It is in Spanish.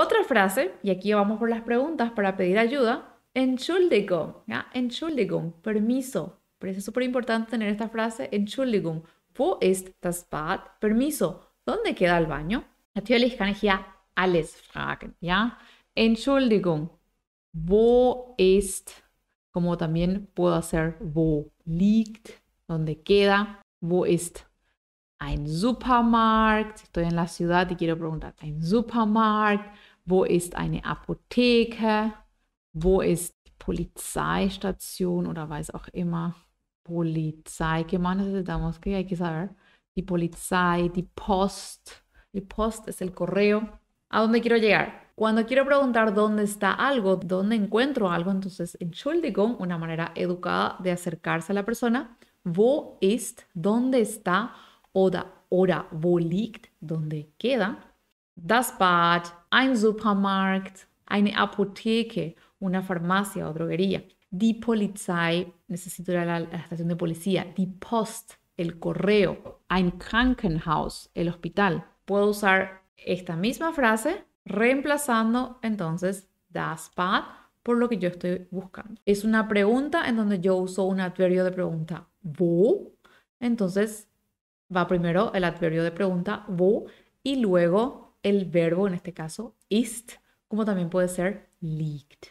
Otra frase, y aquí vamos por las preguntas para pedir ayuda, Entschuldigung, ¿ya? Entschuldigung, permiso. Por es súper importante tener esta frase, Entschuldigung, wo ist das Bad? Permiso, ¿dónde queda el baño? Natürlich kann ich ja alles fragen, ¿ya? Entschuldigung, wo ist, como también puedo hacer wo liegt, donde queda, wo ist ein Supermarkt, estoy en la ciudad y quiero preguntar, ein Supermarkt, wo ist eine Apotheke, wo ist die Polizeistation oder weiß auch immer, Polizei, ¿qué más necesitamos? ¿Qué hay que saber? Die Polizei, die Post, die Post es el correo. ¿A dónde quiero llegar? Cuando quiero preguntar dónde está algo, dónde encuentro algo, entonces Entschuldigung, una manera educada de acercarse a la persona, wo ist, dónde está, Oda, ¿Ora? wo liegt, donde queda, das Bad, ein Supermarkt, eine Apotheke, una farmacia o droguería, die Polizei, necesito ir a la, estación de policía, die Post, el correo, ein Krankenhaus, el hospital. Puedo usar esta misma frase reemplazando entonces das Bad por lo que yo estoy buscando. Es una pregunta en donde yo uso un adverbio de pregunta, wo, entonces va primero el adverbio de pregunta, wo, y luego el verbo, en este caso, ist, como también puede ser liegt.